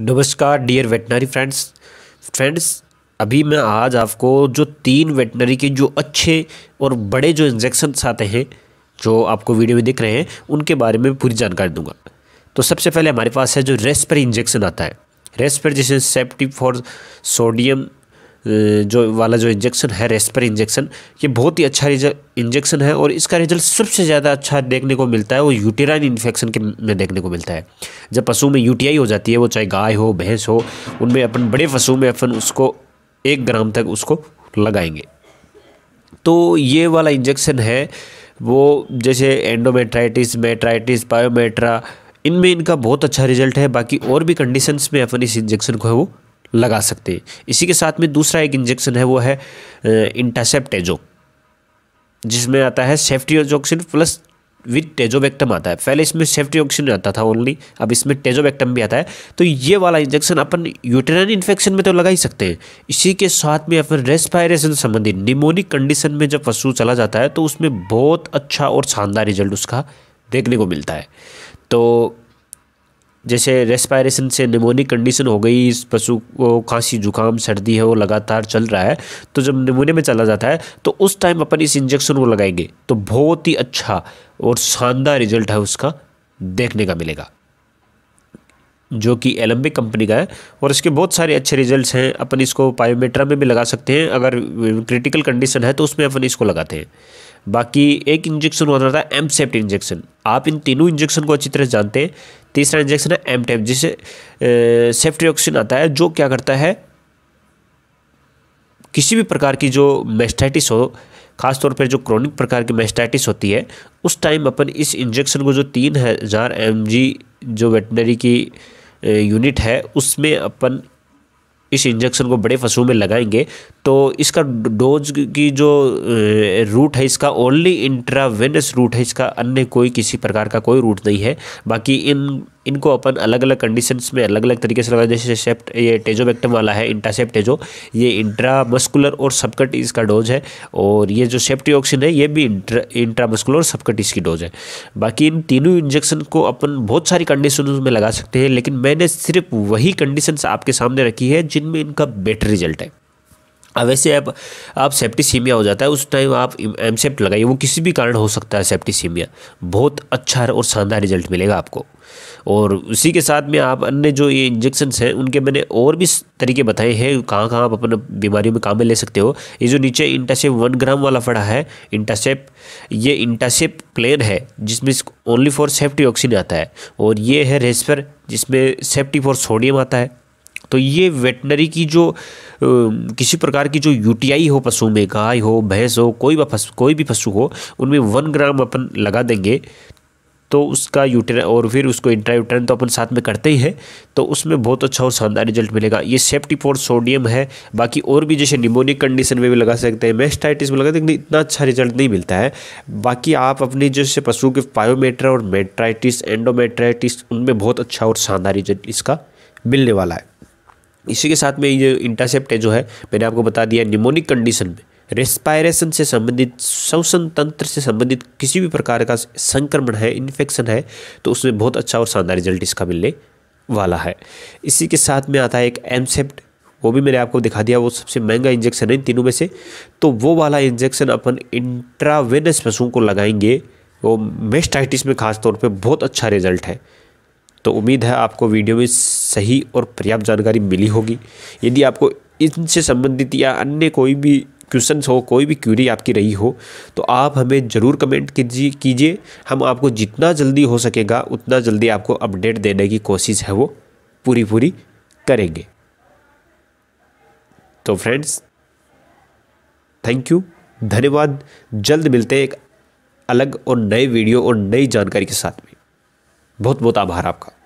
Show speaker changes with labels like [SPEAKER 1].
[SPEAKER 1] नमस्कार dear veterinary friends friends अभी मैं आज आपको जो तीन वेटनरी के जो अच्छे और बड़े जो इंजेक्शन आते हैं जो आपको वीडियो में दिख रहे हैं उनके बारे में पूरी जानकारी दूंगा तो सबसे पहले हमारे पास है जो रेस्पर इंजेक्शन आता है रेस्पर जैसे सेप्टी फॉर सोडियम जो वाला जो इंजेक्शन है रेस्पर इंजेक्शन ये बहुत ही अच्छा इंजेक्शन है और इसका रिजल्ट सबसे ज़्यादा अच्छा देखने को मिलता है वो यूटेराइन इन्फेक्शन के में देखने को मिलता है जब पशु में यूटीआई हो जाती है वो चाहे गाय हो भैंस हो उनमें अपन बड़े पशु में अपन उसको एक ग्राम तक उसको लगाएंगे तो ये वाला इंजेक्शन है वो जैसे एंडोमेट्राइटिस मेट्राइटिस बायोमेट्रा इनमें इनका बहुत अच्छा रिजल्ट है बाकी और भी कंडीशंस में अपन इस इंजेक्शन को है वो लगा सकते हैं इसी के साथ में दूसरा एक इंजेक्शन है वो है इंटरसेप्ट एजो जिसमें आता है ceftriaxone plus with tazobactam आता है पहले इसमें सेफ्टी ऑक्सीजन आता था ओनली अब इसमें टेजोबैक्टम भी आता है तो ये वाला इंजेक्शन अपन यूटेरन इन्फेक्शन में तो लगा ही सकते हैं इसी के साथ में अपन रेस्पायरेशन संबंधी निमोनिक कंडीशन में जब पशु चला जाता है तो उसमें बहुत अच्छा और शानदार रिजल्ट उसका देखने को मिलता है तो जैसे रेस्पायरेशन से निमोनिक कंडीशन हो गई इस पशु को खांसी जुकाम सर्दी है वो लगातार चल रहा है तो जब निमोनिया में चला जाता है तो उस टाइम अपन इस इंजेक्शन को लगाएंगे तो बहुत ही अच्छा और शानदार रिजल्ट है उसका देखने का मिलेगा जो कि एलम्बिक कंपनी का है और इसके बहुत सारे अच्छे रिजल्ट्स हैं अपन इसको पायोमेट्रा में भी लगा सकते हैं अगर क्रिटिकल कंडीशन है तो उसमें अपन इसको लगाते हैं बाकी एक इंजेक्शन होता था एम सेप्ट इंजेक्शन आप इन तीनों इंजेक्शन को अच्छी तरह जानते हैं तीसरा इंजेक्शन है एम टेप जिसे सेफ्ट्रियोक्सिन आता है जो क्या करता है किसी भी प्रकार की जो मेस्टाइटिस हो खासतौर पर जो क्रोनिक प्रकार की मेस्टाइटिस होती है उस टाइम अपन इस इंजेक्शन को जो तीन हज़ार एम जो वेटनरी की यूनिट है उसमें अपन इस इंजेक्शन को बड़े फसलों में लगाएंगे तो इसका डोज की जो रूट है इसका ओनली इंट्रावेनस रूट है इसका अन्य कोई किसी प्रकार का कोई रूट नहीं है बाकी इन इनको अपन अलग अलग कंडीशंस में अलग अलग तरीके से लगा जैसे सेप्ट ये टेजोबेक्टम वाला है इंटासेप्ट टेजो ये इंट्रामस्कुलर और सबकट इसका डोज है और ये जो सेप्टियोक्सिन है ये भी इंट्रा इंट्रामस्कुलर और सबकट इसकी डोज है बाकी इन तीनों इंजेक्शन को अपन बहुत सारी कंडीशन में लगा सकते हैं लेकिन मैंने सिर्फ वही कंडीशन आपके सामने रखी है जिनमें इनका बेटर रिजल्ट है अब वैसे आप आप सेप्टिसीमिया हो जाता है उस टाइम आप एम सेप्ट लगाइए वो किसी भी कारण हो सकता है सेप्टिसीमिया बहुत अच्छा और शानदार रिजल्ट मिलेगा आपको और उसी के साथ में आप अन्य जो ये इंजेक्शन्स हैं उनके मैंने और भी तरीके बताए हैं कहाँ कहाँ आप अपने बीमारियों में काम में ले सकते हो ये जो नीचे इंटासेप वन ग्राम वाला फड़ा है इंटासेप ये इंटासेप प्लेन है जिसमें ओनली फॉर सेफ्टी ऑक्सीजन आता है और ये है रेस्पर जिसमें सेफ्टी फॉर सोडियम आता है तो ये वेटनरी की जो किसी प्रकार की जो यूटीआई हो पशु में गाय हो भैंस हो कोई भी पशु कोई भी पशु हो उनमें वन ग्राम अपन लगा देंगे तो उसका यूटेरन और फिर उसको इंट्रा यूटेरन तो अपन साथ में करते ही हैं तो उसमें बहुत अच्छा और शानदार रिजल्ट मिलेगा ये सेफ्टी फॉर सोडियम है बाकी और भी जैसे निमोनिक कंडीशन में भी लगा सकते हैं मेस्टाइटिस में लगा सकते इतना अच्छा रिजल्ट नहीं मिलता है बाकी आप अपने जैसे पशु के पायोमेट्रा और मेट्राइटिस एंडोमेट्राइटिस उनमें बहुत अच्छा और शानदार रिजल्ट इसका मिलने वाला है इसी के साथ में ये इंटरसेप्ट है जो है मैंने आपको बता दिया निमोनिक कंडीशन में रेस्पायरेशन से संबंधित श्वसन तंत्र से संबंधित किसी भी प्रकार का संक्रमण है इन्फेक्शन है तो उसमें बहुत अच्छा और शानदार रिजल्ट इसका मिलने वाला है इसी के साथ में आता है एक एमसेप्ट वो भी मैंने आपको दिखा दिया वो सबसे महंगा इंजेक्शन है इन तीनों में से तो वो वाला इंजेक्शन अपन इंट्रावेनस पशुओं को लगाएंगे वो मेस्टाइटिस में खासतौर पे बहुत अच्छा रिजल्ट है तो उम्मीद है आपको वीडियो में सही और पर्याप्त जानकारी मिली होगी यदि आपको इनसे संबंधित या अन्य कोई भी क्वेश्चन हो कोई भी क्यूरी आपकी रही हो तो आप हमें ज़रूर कमेंट कीजिए कीजिए हम आपको जितना जल्दी हो सकेगा उतना जल्दी आपको अपडेट देने की कोशिश है वो पूरी पूरी करेंगे तो फ्रेंड्स थैंक यू धन्यवाद जल्द मिलते हैं एक अलग और नए वीडियो और नई जानकारी के साथ में बहुत बहुत आभार आपका